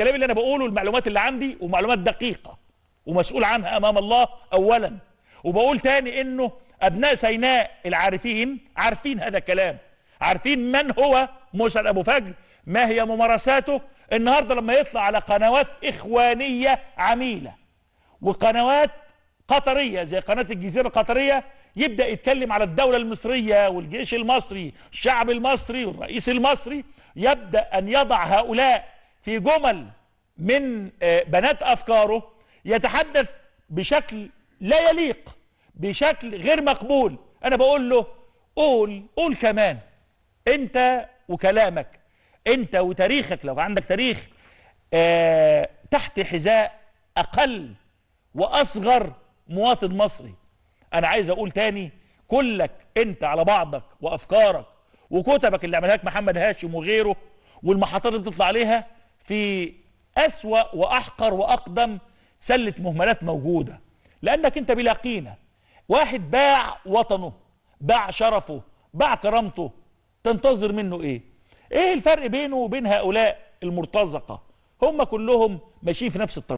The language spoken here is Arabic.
الكلام اللي انا بقوله المعلومات اللي عندي ومعلومات دقيقه ومسؤول عنها امام الله اولا وبقول تاني انه ابناء سيناء العارفين عارفين هذا الكلام عارفين من هو موسى ابو فجر ما هي ممارساته النهارده لما يطلع على قنوات اخوانيه عميله وقنوات قطريه زي قناه الجزيره القطريه يبدا يتكلم على الدوله المصريه والجيش المصري الشعب المصري والرئيس المصري يبدا ان يضع هؤلاء في جمل من آه، بنات أفكاره يتحدث بشكل لا يليق بشكل غير مقبول أنا بقول له قول قول كمان أنت وكلامك أنت وتاريخك لو عندك تاريخ آه تحت حذاء أقل وأصغر مواطن مصري أنا عايز أقول تاني كلك أنت على بعضك وأفكارك وكتبك اللي عملها لك محمد هاشم وغيره والمحطات اللي تطلع عليها في أسوأ وأحقر وأقدم سلة مهملات موجودة لأنك أنت بلا قيمة واحد باع وطنه باع شرفه باع كرامته تنتظر منه إيه إيه الفرق بينه وبين هؤلاء المرتزقة هم كلهم ماشيين في نفس الطريق